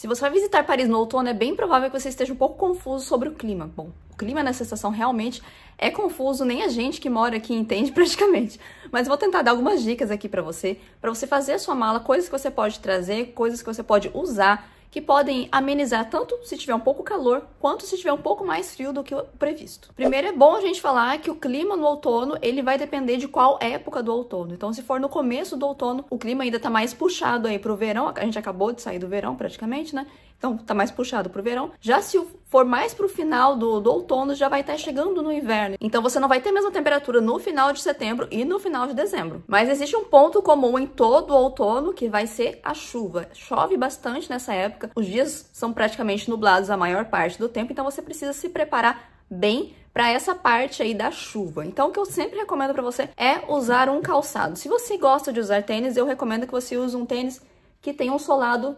Se você vai visitar Paris no outono, é bem provável que você esteja um pouco confuso sobre o clima. Bom, o clima nessa estação realmente é confuso, nem a gente que mora aqui entende praticamente. Mas vou tentar dar algumas dicas aqui para você, para você fazer a sua mala, coisas que você pode trazer, coisas que você pode usar que podem amenizar tanto se tiver um pouco calor, quanto se tiver um pouco mais frio do que o previsto. Primeiro é bom a gente falar que o clima no outono, ele vai depender de qual época do outono. Então se for no começo do outono, o clima ainda tá mais puxado aí pro verão, a gente acabou de sair do verão praticamente, né? Então tá mais puxado pro verão. Já se for mais pro final do, do outono, já vai estar tá chegando no inverno. Então você não vai ter a mesma temperatura no final de setembro e no final de dezembro. Mas existe um ponto comum em todo o outono que vai ser a chuva. Chove bastante nessa época época, os dias são praticamente nublados a maior parte do tempo, então você precisa se preparar bem para essa parte aí da chuva. Então, o que eu sempre recomendo para você é usar um calçado. Se você gosta de usar tênis, eu recomendo que você use um tênis que tenha um solado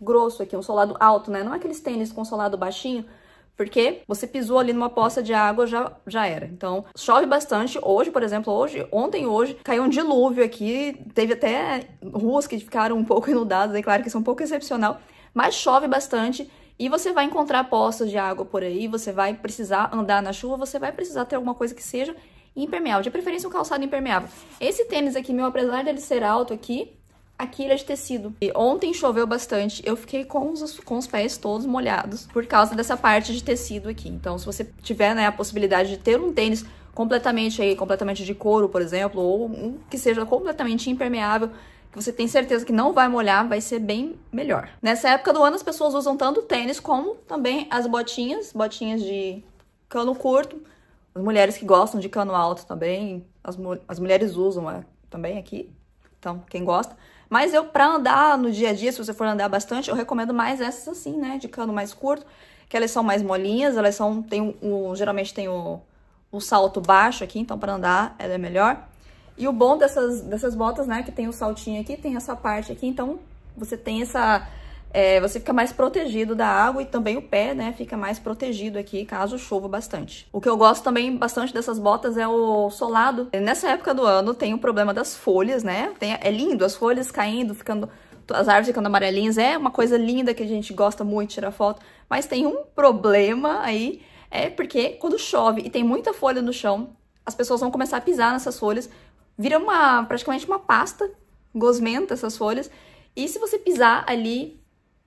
grosso aqui, um solado alto, né? Não aqueles tênis com solado baixinho, porque você pisou ali numa poça de água, já, já era. Então, chove bastante. Hoje, por exemplo, hoje, ontem hoje, caiu um dilúvio aqui. Teve até ruas que ficaram um pouco inundadas. É claro que isso é um pouco excepcional mas chove bastante e você vai encontrar poços de água por aí, você vai precisar andar na chuva, você vai precisar ter alguma coisa que seja impermeável, de preferência um calçado impermeável. Esse tênis aqui meu, apesar dele ser alto aqui, aqui ele é de tecido. E ontem choveu bastante, eu fiquei com os, com os pés todos molhados por causa dessa parte de tecido aqui. Então, se você tiver né, a possibilidade de ter um tênis completamente aí, completamente de couro, por exemplo, ou um que seja completamente impermeável, que você tem certeza que não vai molhar, vai ser bem melhor. Nessa época do ano, as pessoas usam tanto tênis como também as botinhas, botinhas de cano curto. As mulheres que gostam de cano alto também, as, as mulheres usam é, também aqui, então quem gosta. Mas eu, pra andar no dia a dia, se você for andar bastante, eu recomendo mais essas assim, né, de cano mais curto, que elas são mais molinhas, elas são, tem geralmente tem o, o salto baixo aqui, então para andar ela é melhor. E o bom dessas, dessas botas, né, que tem o saltinho aqui, tem essa parte aqui, então você tem essa... É, você fica mais protegido da água e também o pé, né, fica mais protegido aqui caso chova bastante. O que eu gosto também bastante dessas botas é o solado. É, nessa época do ano tem o problema das folhas, né, tem, é lindo as folhas caindo, ficando as árvores ficando amarelinhas, é uma coisa linda que a gente gosta muito de tirar foto, mas tem um problema aí, é porque quando chove e tem muita folha no chão, as pessoas vão começar a pisar nessas folhas, vira uma praticamente uma pasta gosmenta essas folhas. E se você pisar ali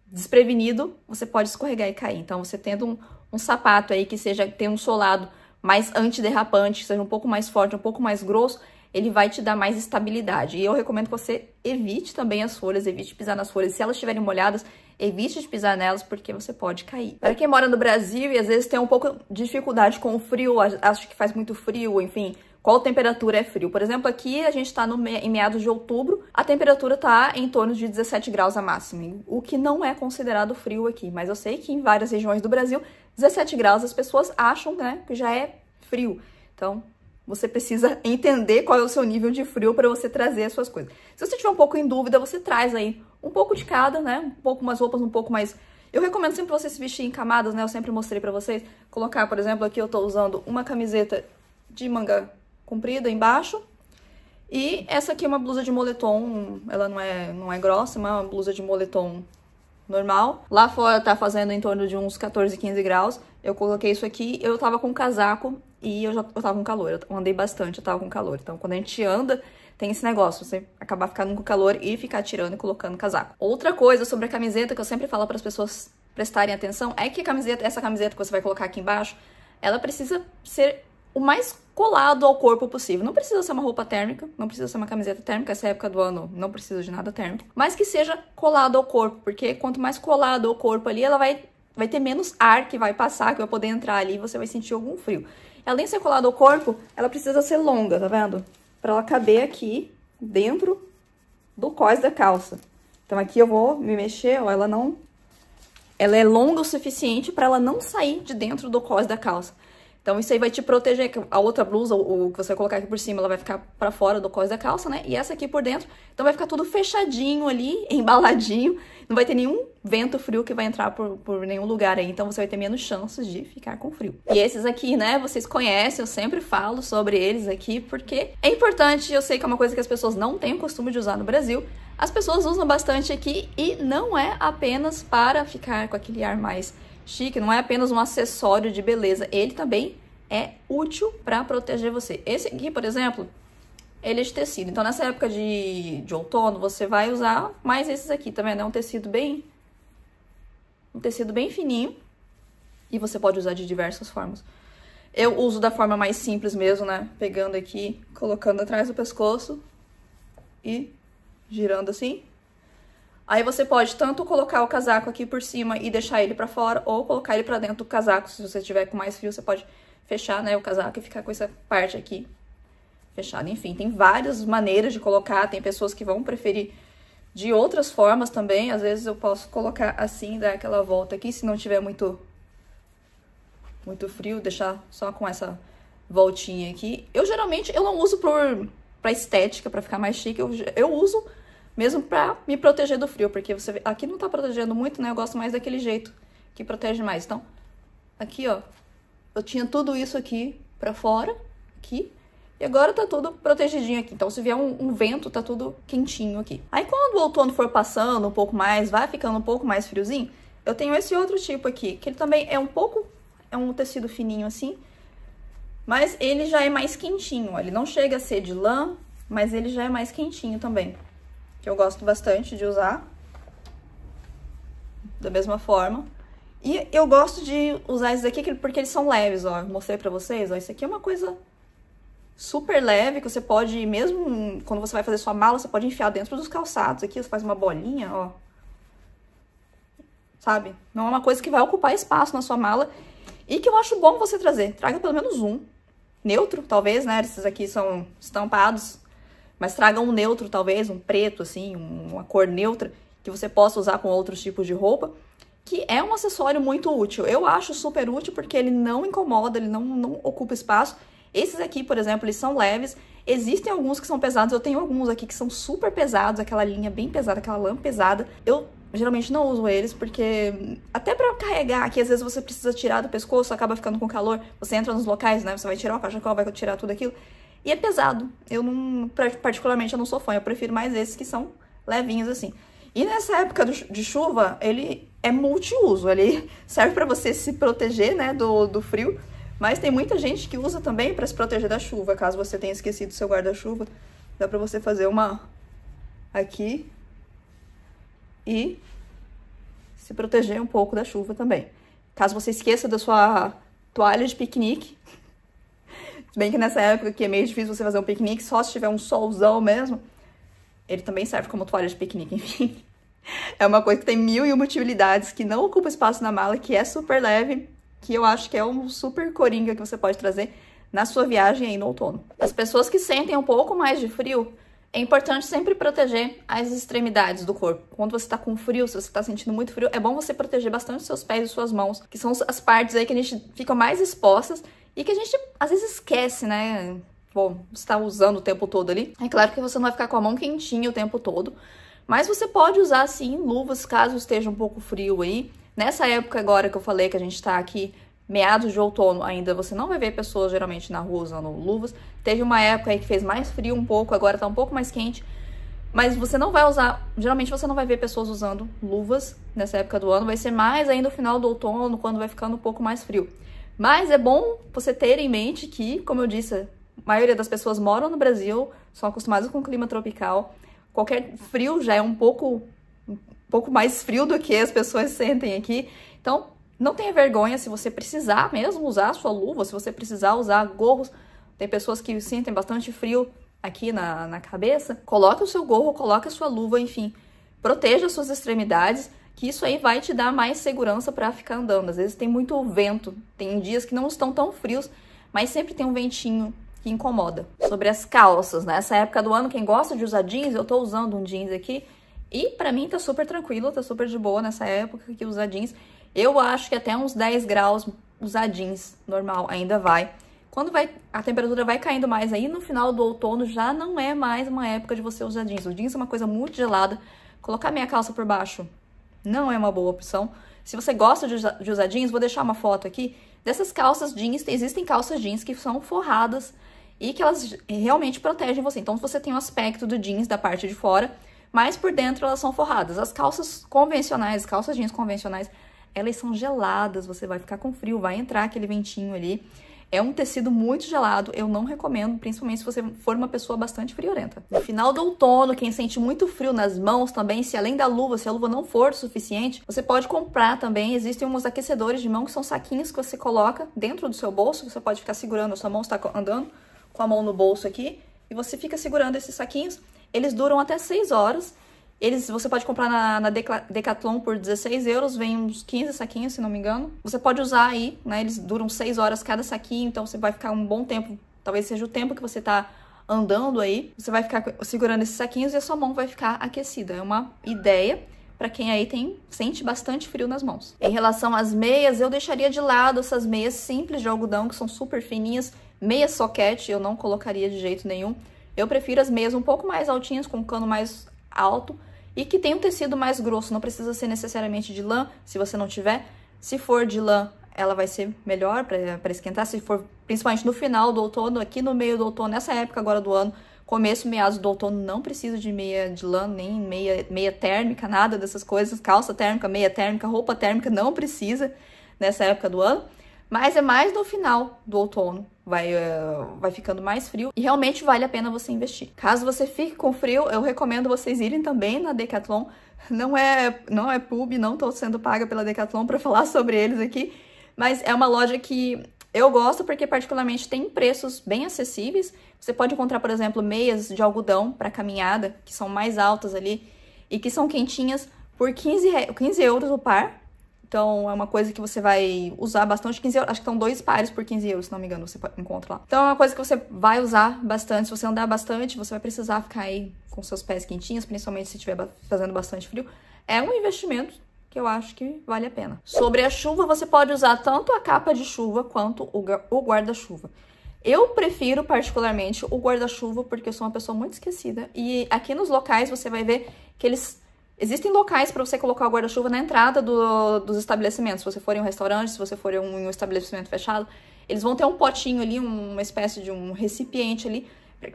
desprevenido, você pode escorregar e cair. Então, você tendo um, um sapato aí que seja tem um solado mais antiderrapante, que seja um pouco mais forte, um pouco mais grosso, ele vai te dar mais estabilidade. E eu recomendo que você evite também as folhas, evite pisar nas folhas. Se elas estiverem molhadas, evite de pisar nelas porque você pode cair. Para quem mora no Brasil e às vezes tem um pouco de dificuldade com o frio, acha que faz muito frio, enfim, qual temperatura é frio. Por exemplo, aqui a gente está me em meados de outubro, a temperatura está em torno de 17 graus a máxima, o que não é considerado frio aqui. Mas eu sei que em várias regiões do Brasil, 17 graus as pessoas acham né, que já é frio. Então, você precisa entender qual é o seu nível de frio para você trazer as suas coisas. Se você tiver um pouco em dúvida, você traz aí um pouco de cada, né? Um pouco umas roupas um pouco mais. Eu recomendo sempre você se vestir em camadas, né? Eu sempre mostrei para vocês. Colocar, por exemplo, aqui eu estou usando uma camiseta de manga comprida embaixo. E essa aqui é uma blusa de moletom, ela não é, não é grossa, mas é uma blusa de moletom normal. Lá fora tá fazendo em torno de uns 14, 15 graus. Eu coloquei isso aqui, eu tava com casaco e eu já eu tava com calor. Eu andei bastante, eu tava com calor. Então, quando a gente anda, tem esse negócio, você acabar ficando com calor e ficar tirando e colocando casaco. Outra coisa sobre a camiseta que eu sempre falo para as pessoas prestarem atenção é que a camiseta, essa camiseta que você vai colocar aqui embaixo, ela precisa ser o mais colado ao corpo possível. Não precisa ser uma roupa térmica, não precisa ser uma camiseta térmica, essa época do ano não precisa de nada térmico, mas que seja colado ao corpo, porque quanto mais colado ao corpo ali, ela vai vai ter menos ar que vai passar, que vai poder entrar ali e você vai sentir algum frio. Além de ser colado ao corpo, ela precisa ser longa, tá vendo? Pra ela caber aqui, dentro do cós da calça. Então aqui eu vou me mexer, ó, ela não... Ela é longa o suficiente para ela não sair de dentro do cós da calça. Então isso aí vai te proteger, a outra blusa, o que você vai colocar aqui por cima, ela vai ficar para fora do cós da calça, né? E essa aqui por dentro, então vai ficar tudo fechadinho ali, embaladinho, não vai ter nenhum vento frio que vai entrar por, por nenhum lugar aí, então você vai ter menos chances de ficar com frio. E esses aqui, né, vocês conhecem, eu sempre falo sobre eles aqui, porque é importante, eu sei que é uma coisa que as pessoas não têm o costume de usar no Brasil, as pessoas usam bastante aqui e não é apenas para ficar com aquele ar mais chique não é apenas um acessório de beleza, ele também é útil para proteger você. Esse aqui, por exemplo, ele é de tecido. Então, nessa época de, de outono, você vai usar mais esses aqui, tá vendo? É um tecido bem... Um tecido bem fininho. E você pode usar de diversas formas. Eu uso da forma mais simples mesmo, né? Pegando aqui, colocando atrás do pescoço e girando assim. Aí você pode tanto colocar o casaco aqui por cima e deixar ele pra fora, ou colocar ele pra dentro do casaco. Se você tiver com mais frio, você pode fechar, né, o casaco e ficar com essa parte aqui fechada. Enfim, tem várias maneiras de colocar, tem pessoas que vão preferir de outras formas também. Às vezes eu posso colocar assim, dar aquela volta aqui, se não tiver muito, muito frio, deixar só com essa voltinha aqui. Eu geralmente, eu não uso por, pra estética, pra ficar mais chique, eu, eu uso mesmo para me proteger do frio, porque você vê, aqui não tá protegendo muito, né? Eu gosto mais daquele jeito que protege mais. Então, aqui, ó, eu tinha tudo isso aqui para fora, aqui, e agora tá tudo protegidinho aqui. Então, se vier um, um, vento, tá tudo quentinho aqui. Aí, quando o outono for passando um pouco mais, vai ficando um pouco mais friozinho, eu tenho esse outro tipo aqui, que ele também é um pouco... É um tecido fininho assim, mas ele já é mais quentinho. Ó. Ele não chega a ser de lã, mas ele já é mais quentinho também que eu gosto bastante de usar. Da mesma forma. E eu gosto de usar esses aqui porque eles são leves, ó. Mostrei pra vocês, ó. Isso aqui é uma coisa super leve, que você pode, mesmo quando você vai fazer sua mala, você pode enfiar dentro dos calçados aqui. Você faz uma bolinha, ó. Sabe? Não é uma coisa que vai ocupar espaço na sua mala. E que eu acho bom você trazer. Traga pelo menos um. Neutro, talvez, né? Esses aqui são estampados mas traga um neutro, talvez, um preto, assim, uma cor neutra, que você possa usar com outros tipos de roupa, que é um acessório muito útil. Eu acho super útil porque ele não incomoda, ele não, não ocupa espaço. Esses aqui, por exemplo, eles são leves. Existem alguns que são pesados, eu tenho alguns aqui que são super pesados, aquela linha bem pesada, aquela lã pesada. Eu geralmente não uso eles porque até para carregar aqui às vezes você precisa tirar do pescoço, acaba ficando com calor, você entra nos locais, né, você vai tirar uma faixa vai tirar tudo aquilo. E é pesado. Eu não, particularmente, eu não sou fã. Eu prefiro mais esses que são levinhos assim. E nessa época de chuva, ele é multiuso. Ele serve para você se proteger, né, do, do frio. Mas tem muita gente que usa também para se proteger da chuva. Caso você tenha esquecido seu guarda-chuva, dá para você fazer uma aqui e se proteger um pouco da chuva também. Caso você esqueça da sua toalha de piquenique, se bem que nessa época que é meio difícil você fazer um piquenique, só se tiver um solzão mesmo. Ele também serve como toalha de piquenique, enfim. É uma coisa que tem mil e uma utilidades, que não ocupa espaço na mala, que é super leve, que eu acho que é um super coringa que você pode trazer na sua viagem aí no outono. As pessoas que sentem um pouco mais de frio, é importante sempre proteger as extremidades do corpo. Quando você tá com frio, se você tá sentindo muito frio, é bom você proteger bastante seus pés e suas mãos, que são as partes aí que a gente fica mais expostas e que a gente às vezes esquece, né? Bom, está usando o tempo todo ali. É claro que você não vai ficar com a mão quentinha o tempo todo, mas você pode usar sim luvas caso esteja um pouco frio aí. Nessa época agora que eu falei que a gente está aqui meados de outono ainda, você não vai ver pessoas geralmente na rua usando luvas. Teve uma época aí que fez mais frio um pouco, agora está um pouco mais quente. Mas você não vai usar, geralmente você não vai ver pessoas usando luvas nessa época do ano, vai ser mais ainda no final do outono, quando vai ficando um pouco mais frio. Mas é bom você ter em mente que, como eu disse, a maioria das pessoas moram no Brasil, são acostumadas com o clima tropical. Qualquer frio já é um pouco, um pouco mais frio do que as pessoas sentem aqui. Então, não tenha vergonha se você precisar mesmo usar a sua luva, se você precisar usar gorros. Tem pessoas que sentem bastante frio aqui na, na cabeça. Coloque o seu gorro, coloque a sua luva, enfim. Proteja as suas extremidades que isso aí vai te dar mais segurança para ficar andando. Às vezes tem muito vento, tem dias que não estão tão frios, mas sempre tem um ventinho que incomoda. Sobre as calças, nessa né? época do ano, quem gosta de usar jeans, eu tô usando um jeans aqui, e para mim tá super tranquilo, tá super de boa nessa época que usar jeans. Eu acho que até uns 10 graus usar jeans normal ainda vai. Quando vai, a temperatura vai caindo mais aí, no final do outono já não é mais uma época de você usar jeans. O jeans é uma coisa muito gelada. Colocar minha calça por baixo não é uma boa opção. Se você gosta de, de usar jeans, vou deixar uma foto aqui dessas calças jeans. Existem calças jeans que são forradas e que elas realmente protegem você. Então, você tem o um aspecto do jeans da parte de fora, mas por dentro elas são forradas. As calças convencionais, calças jeans convencionais, elas são geladas, você vai ficar com frio, vai entrar aquele ventinho ali. É um tecido muito gelado, eu não recomendo, principalmente se você for uma pessoa bastante friorenta. No final do outono, quem sente muito frio nas mãos também, se além da luva, se a luva não for suficiente, você pode comprar também. Existem uns aquecedores de mão que são saquinhos que você coloca dentro do seu bolso, você pode ficar segurando, a sua mão está andando com a mão no bolso aqui, e você fica segurando esses saquinhos. Eles duram até 6 horas eles, você pode comprar na, na Decathlon por 16 euros, vem uns 15 saquinhos, se não me engano. Você pode usar aí, né? Eles duram 6 horas cada saquinho, então você vai ficar um bom tempo. Talvez seja o tempo que você tá andando aí. Você vai ficar segurando esses saquinhos e a sua mão vai ficar aquecida. É uma ideia para quem aí tem sente bastante frio nas mãos. Em relação às meias, eu deixaria de lado essas meias simples de algodão, que são super fininhas. Meia soquete eu não colocaria de jeito nenhum. Eu prefiro as meias um pouco mais altinhas, com um cano mais alto, e que tem um tecido mais grosso, não precisa ser necessariamente de lã, se você não tiver. Se for de lã, ela vai ser melhor para esquentar, se for principalmente no final do outono, aqui no meio do outono, nessa época agora do ano, começo, meados do outono, não precisa de meia de lã, nem meia, meia térmica, nada dessas coisas, calça térmica, meia térmica, roupa térmica, não precisa nessa época do ano. Mas é mais no final do outono, vai, uh, vai ficando mais frio e realmente vale a pena você investir. Caso você fique com frio, eu recomendo vocês irem também na Decathlon. Não é, não é pub, não estou sendo paga pela Decathlon para falar sobre eles aqui, mas é uma loja que eu gosto porque particularmente tem preços bem acessíveis. Você pode encontrar, por exemplo, meias de algodão para caminhada, que são mais altas ali e que são quentinhas por 15, 15 euros o par, então é uma coisa que você vai usar bastante 15 euros. Acho que estão dois pares por 15 euros, se não me engano, você encontra lá. Então é uma coisa que você vai usar bastante. Se você andar bastante, você vai precisar ficar aí com seus pés quentinhos, principalmente se estiver fazendo bastante frio. É um investimento que eu acho que vale a pena. Sobre a chuva, você pode usar tanto a capa de chuva quanto o guarda-chuva. Eu prefiro particularmente o guarda-chuva porque eu sou uma pessoa muito esquecida e aqui nos locais você vai ver que eles Existem locais para você colocar o guarda-chuva na entrada do, dos estabelecimentos. Se você for em um restaurante, se você for em um estabelecimento fechado, eles vão ter um potinho ali, uma espécie de um recipiente ali,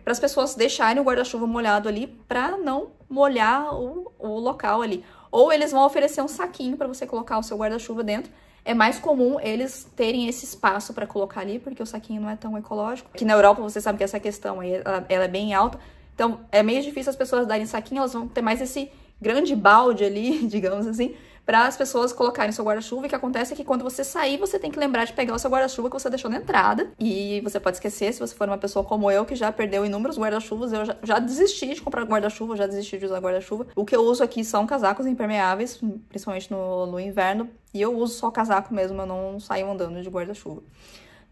para as pessoas deixarem o guarda-chuva molhado ali, para não molhar o, o local ali. Ou eles vão oferecer um saquinho para você colocar o seu guarda-chuva dentro. É mais comum eles terem esse espaço para colocar ali, porque o saquinho não é tão ecológico. Aqui na Europa, você sabe que essa questão aí, ela, ela é bem alta. Então, é meio difícil as pessoas darem saquinho, elas vão ter mais esse grande balde ali, digamos assim, para as pessoas colocarem seu guarda-chuva. O que acontece é que quando você sair, você tem que lembrar de pegar o seu guarda-chuva que você deixou na entrada. E você pode esquecer, se você for uma pessoa como eu, que já perdeu inúmeros guarda-chuvas. Eu já, já, desisti de comprar guarda-chuva, já desisti de usar guarda-chuva. O que eu uso aqui são casacos impermeáveis, principalmente no, no inverno. E eu uso só casaco mesmo, eu não saio andando de guarda-chuva.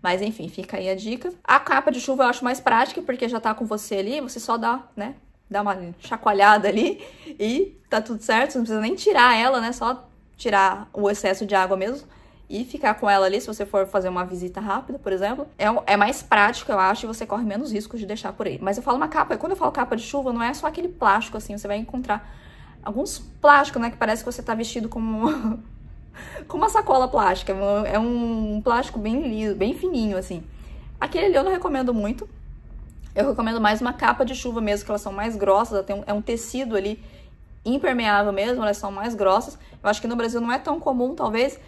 Mas enfim, fica aí a dica. A capa de chuva eu acho mais prática, porque já tá com você ali, você só dá, né, dá uma chacoalhada ali e tá tudo certo. Você não precisa nem tirar ela, né? Só tirar o excesso de água mesmo e ficar com ela ali, se você for fazer uma visita rápida, por exemplo, é, é mais prático, eu acho, e você corre menos risco de deixar por aí. Mas eu falo uma capa, quando eu falo capa de chuva, não é só aquele plástico assim, você vai encontrar alguns plásticos, né, que parece que você tá vestido como como uma sacola plástica, é, é um, plástico bem liso, bem fininho assim. Aquele ali eu não recomendo muito, eu recomendo mais uma capa de chuva mesmo, que elas são mais grossas, um, é um tecido ali impermeável mesmo, elas são mais grossas. Eu acho que no Brasil não é tão comum, talvez,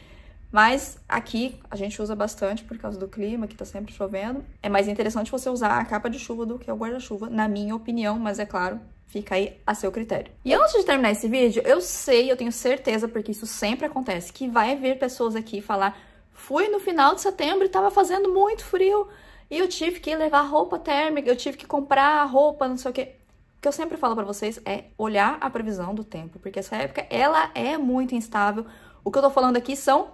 mas aqui a gente usa bastante por causa do clima, que tá sempre chovendo. É mais interessante você usar a capa de chuva do que o guarda-chuva, na minha opinião, mas é claro, fica aí a seu critério. E antes de terminar esse vídeo, eu sei, eu tenho certeza, porque isso sempre acontece, que vai vir pessoas aqui falar fui no final de setembro e tava fazendo muito frio, e eu tive que levar roupa térmica, eu tive que comprar roupa, não sei o quê. O que eu sempre falo para vocês é olhar a previsão do tempo, porque essa época ela é muito instável. O que eu tô falando aqui são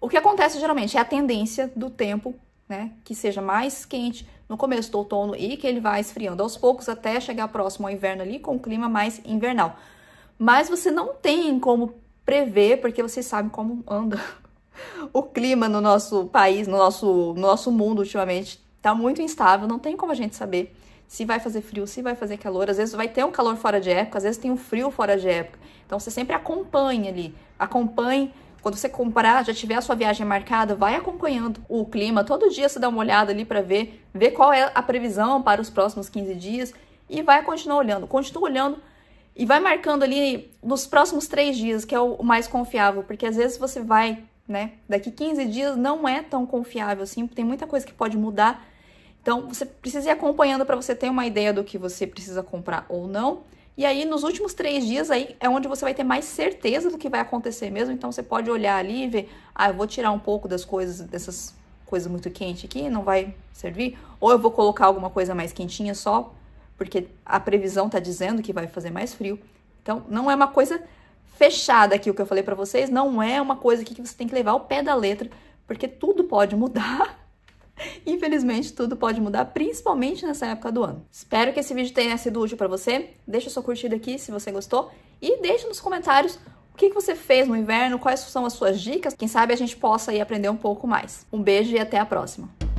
o que acontece geralmente é a tendência do tempo, né, que seja mais quente no começo do outono e que ele vai esfriando aos poucos até chegar próximo ao inverno ali com o clima mais invernal. Mas você não tem como prever, porque vocês sabem como anda o clima no nosso país, no nosso, no nosso mundo ultimamente Tá muito instável, não tem como a gente saber se vai fazer frio, se vai fazer calor. Às vezes vai ter um calor fora de época, às vezes tem um frio fora de época. Então você sempre acompanha ali, acompanhe quando você comprar, já tiver a sua viagem marcada, vai acompanhando o clima. Todo dia você dá uma olhada ali para ver, ver qual é a previsão para os próximos 15 dias e vai continuar olhando. Continua olhando e vai marcando ali nos próximos três dias, que é o mais confiável, porque às vezes você vai, né, daqui 15 dias não é tão confiável assim, tem muita coisa que pode mudar então, você precisa ir acompanhando para você ter uma ideia do que você precisa comprar ou não. E aí, nos últimos três dias aí é onde você vai ter mais certeza do que vai acontecer mesmo. Então, você pode olhar ali e ver, ah, eu vou tirar um pouco das coisas, dessas coisas muito quentes aqui, não vai servir. Ou eu vou colocar alguma coisa mais quentinha só, porque a previsão está dizendo que vai fazer mais frio. Então, não é uma coisa fechada aqui o que eu falei para vocês, não é uma coisa que você tem que levar ao pé da letra, porque tudo pode mudar Infelizmente, tudo pode mudar, principalmente nessa época do ano. Espero que esse vídeo tenha sido útil para você. Deixa sua curtida aqui se você gostou e deixa nos comentários o que você fez no inverno, quais são as suas dicas. Quem sabe a gente possa aí aprender um pouco mais. Um beijo e até a próxima!